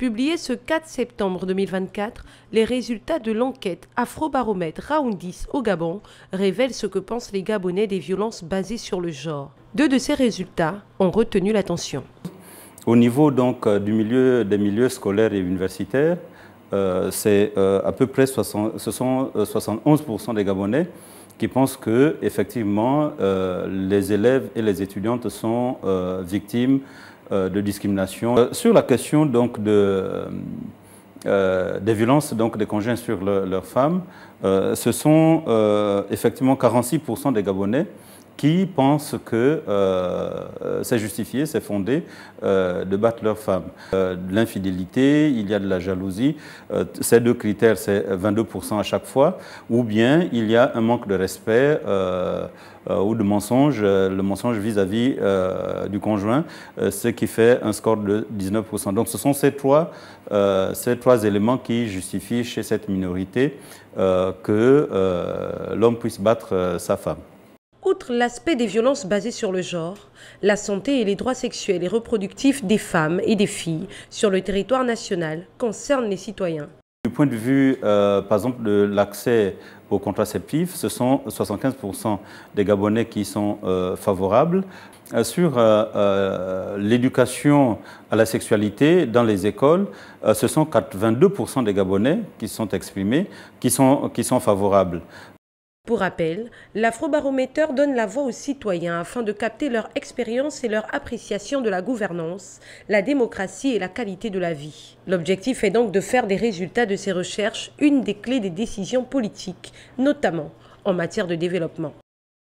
publié ce 4 septembre 2024, les résultats de l'enquête Afrobaromètre Round 10 au Gabon révèlent ce que pensent les Gabonais des violences basées sur le genre. Deux de ces résultats ont retenu l'attention. Au niveau donc euh, du milieu, des milieux scolaires et universitaires, euh, c'est euh, à peu près ce sont, 71% des Gabonais qui pensent que effectivement les élèves et les étudiantes sont victimes euh, de discrimination. Euh, sur la question de, euh, des violences donc des conjoints sur leurs femmes, ce sont effectivement 46% des Gabonais qui pensent que euh, euh, c'est justifié, c'est fondé euh, de battre leur femme. l'infidélité, il y a de la jalousie, ces deux critères, c'est 22% à chaque fois, ou bien il y a un manque de respect ou de mensonge, le mensonge vis-à-vis du conjoint, ce qui fait un score de 19%. Donc ce sont ces trois éléments qui justifient chez cette minorité que l'homme puisse battre sa femme l'aspect des violences basées sur le genre, la santé et les droits sexuels et reproductifs des femmes et des filles sur le territoire national concernent les citoyens. Du point de vue, euh, par exemple, de l'accès aux contraceptifs, ce sont 75% des Gabonais qui sont euh, favorables. Euh, sur l'éducation à la sexualité dans les écoles, ce sont 82% des Gabonais qui sont exprimés, qui sont, qui sont favorables. Pour rappel, l'afrobaromètre donne la voix aux citoyens afin de capter leur expérience et leur appréciation de la gouvernance, la démocratie et la qualité de la vie. L'objectif est donc de faire des résultats de ces recherches une des clés des décisions politiques, notamment en matière de développement.